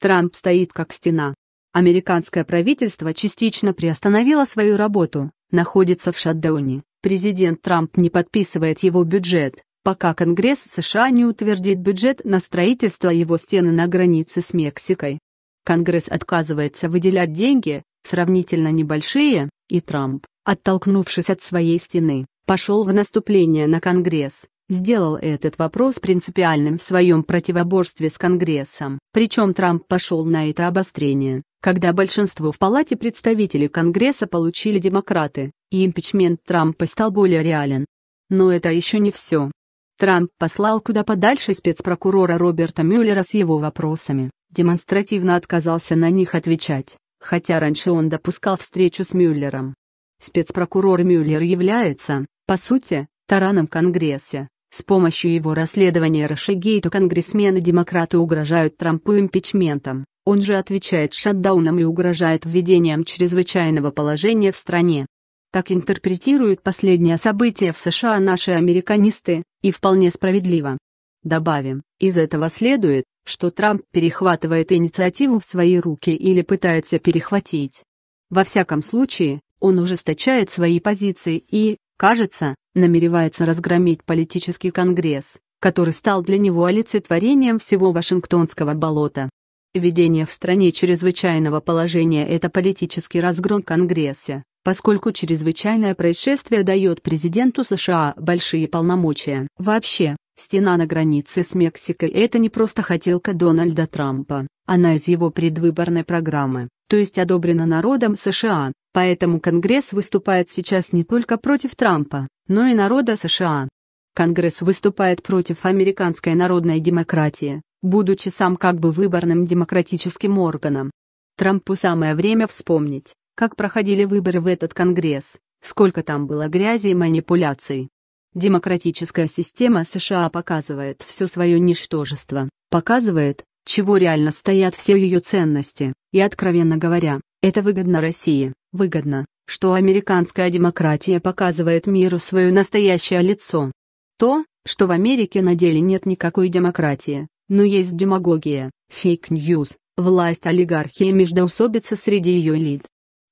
Трамп стоит как стена. Американское правительство частично приостановило свою работу, находится в шатдауне. Президент Трамп не подписывает его бюджет, пока Конгресс США не утвердит бюджет на строительство его стены на границе с Мексикой. Конгресс отказывается выделять деньги, сравнительно небольшие, и Трамп, оттолкнувшись от своей стены, пошел в наступление на Конгресс сделал этот вопрос принципиальным в своем противоборстве с Конгрессом. Причем Трамп пошел на это обострение, когда большинство в Палате представителей Конгресса получили демократы, и импичмент Трампа стал более реален. Но это еще не все. Трамп послал куда подальше спецпрокурора Роберта Мюллера с его вопросами, демонстративно отказался на них отвечать, хотя раньше он допускал встречу с Мюллером. Спецпрокурор Мюллер является, по сути, тараном Конгресса, с помощью его расследования Рашигейта конгрессмены-демократы угрожают Трампу импичментом, он же отвечает шатдауном и угрожает введением чрезвычайного положения в стране. Так интерпретируют последние события в США наши американисты, и вполне справедливо. Добавим, из этого следует, что Трамп перехватывает инициативу в свои руки или пытается перехватить. Во всяком случае, он ужесточает свои позиции и, Кажется, намеревается разгромить политический конгресс, который стал для него олицетворением всего Вашингтонского болота. Введение в стране чрезвычайного положения – это политический разгром Конгресса, поскольку чрезвычайное происшествие дает президенту США большие полномочия. Вообще, стена на границе с Мексикой – это не просто хотелка Дональда Трампа, она из его предвыборной программы, то есть одобрена народом США, Поэтому Конгресс выступает сейчас не только против Трампа, но и народа США. Конгресс выступает против американской народной демократии, будучи сам как бы выборным демократическим органом. Трампу самое время вспомнить, как проходили выборы в этот Конгресс, сколько там было грязи и манипуляций. Демократическая система США показывает все свое ничтожество, показывает, чего реально стоят все ее ценности, и, откровенно говоря, это выгодно России выгодно, что американская демократия показывает миру свое настоящее лицо. То, что в Америке на деле нет никакой демократии, но есть демагогия, фейк-ньюс, власть олигархии и междоусобица среди ее элит.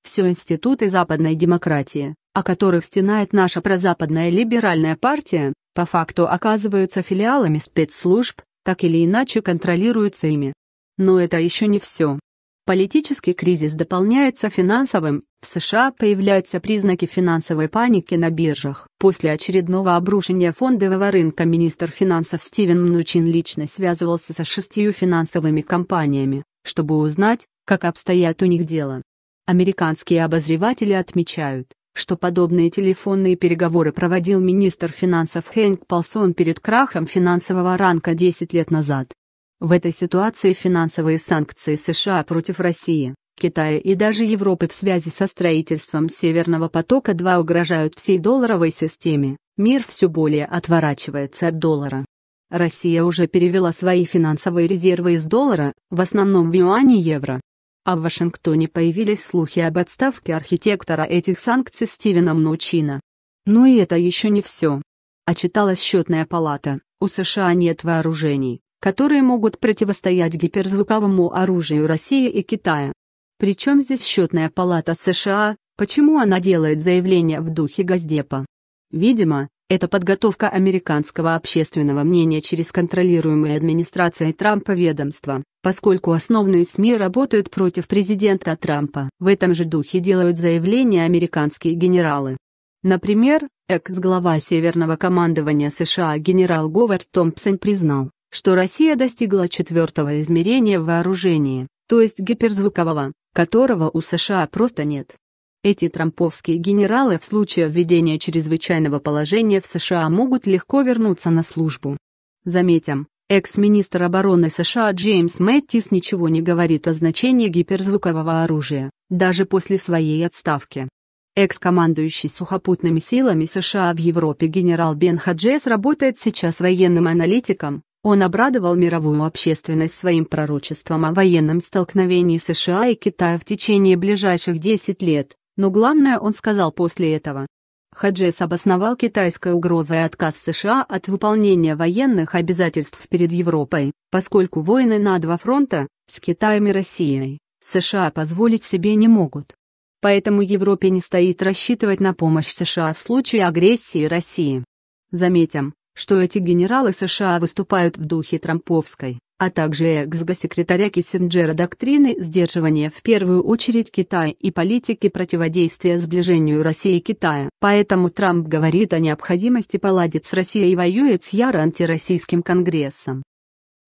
Все институты западной демократии, о которых стенает наша прозападная либеральная партия, по факту оказываются филиалами спецслужб, так или иначе контролируются ими. Но это еще не все. Политический кризис дополняется финансовым. В США появляются признаки финансовой паники на биржах. После очередного обрушения фондового рынка министр финансов Стивен Мнучин лично связывался со шестью финансовыми компаниями, чтобы узнать, как обстоят у них дела. Американские обозреватели отмечают, что подобные телефонные переговоры проводил министр финансов Хэнк Полсон перед крахом финансового ранка 10 лет назад. В этой ситуации финансовые санкции США против России, Китая и даже Европы в связи со строительством Северного потока-2 угрожают всей долларовой системе, мир все более отворачивается от доллара. Россия уже перевела свои финансовые резервы из доллара, в основном в юане и евро. А в Вашингтоне появились слухи об отставке архитектора этих санкций Стивена Мнучина. Но и это еще не все. А читалась счетная палата, у США нет вооружений, которые могут противостоять гиперзвуковому оружию России и Китая. Причем здесь счетная палата США, почему она делает заявление в духе Газдепа? Видимо, это подготовка американского общественного мнения через контролируемые администрацией Трампа ведомства, поскольку основные СМИ работают против президента Трампа. В этом же духе делают заявления американские генералы. Например, экс-глава Северного командования США генерал Говард Томпсон признал, что Россия достигла четвертого измерения в вооружении, то есть гиперзвукового, которого у США просто нет. Эти трамповские генералы в случае введения чрезвычайного положения в США могут легко вернуться на службу. Заметим, экс-министр обороны США Джеймс Мэттис ничего не говорит о значении гиперзвукового оружия, даже после своей отставки. Экс-командующий сухопутными силами США в Европе генерал Бен Хаджес работает сейчас военным аналитиком, он обрадовал мировую общественность своим пророчеством о военном столкновении США и Китая в течение ближайших 10 лет, но главное он сказал после этого. Хаджес обосновал китайской угрозой отказ США от выполнения военных обязательств перед Европой, поскольку войны на два фронта, с Китаем и Россией, США позволить себе не могут. Поэтому Европе не стоит рассчитывать на помощь США в случае агрессии России. Заметим, что эти генералы США выступают в духе Трамповской, а также экс-госсекретаря Киссинджера доктрины сдерживания в первую очередь Китая и политики противодействия сближению России и Китая. Поэтому Трамп говорит о необходимости поладить с Россией и воюет с яро антироссийским конгрессом.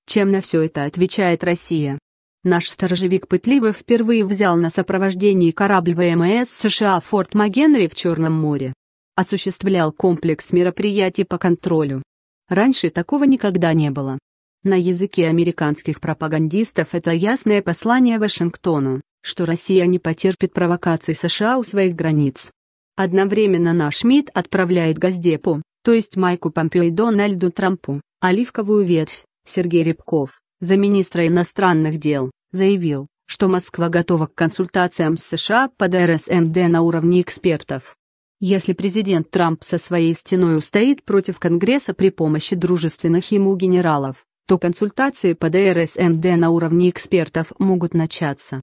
Чем на все это отвечает Россия? Наш сторожевик пытливо впервые взял на сопровождении корабль ВМС США «Форт Магенри» в Черном море осуществлял комплекс мероприятий по контролю. Раньше такого никогда не было. На языке американских пропагандистов это ясное послание Вашингтону, что Россия не потерпит провокаций США у своих границ. Одновременно наш МИД отправляет Газдепу, то есть Майку Помпео и Дональду Трампу, оливковую ветвь, Сергей Рябков, замминистра иностранных дел, заявил, что Москва готова к консультациям с США под РСМД на уровне экспертов. Если президент Трамп со своей стеной устоит против Конгресса при помощи дружественных ему генералов, то консультации по ДРСМД на уровне экспертов могут начаться.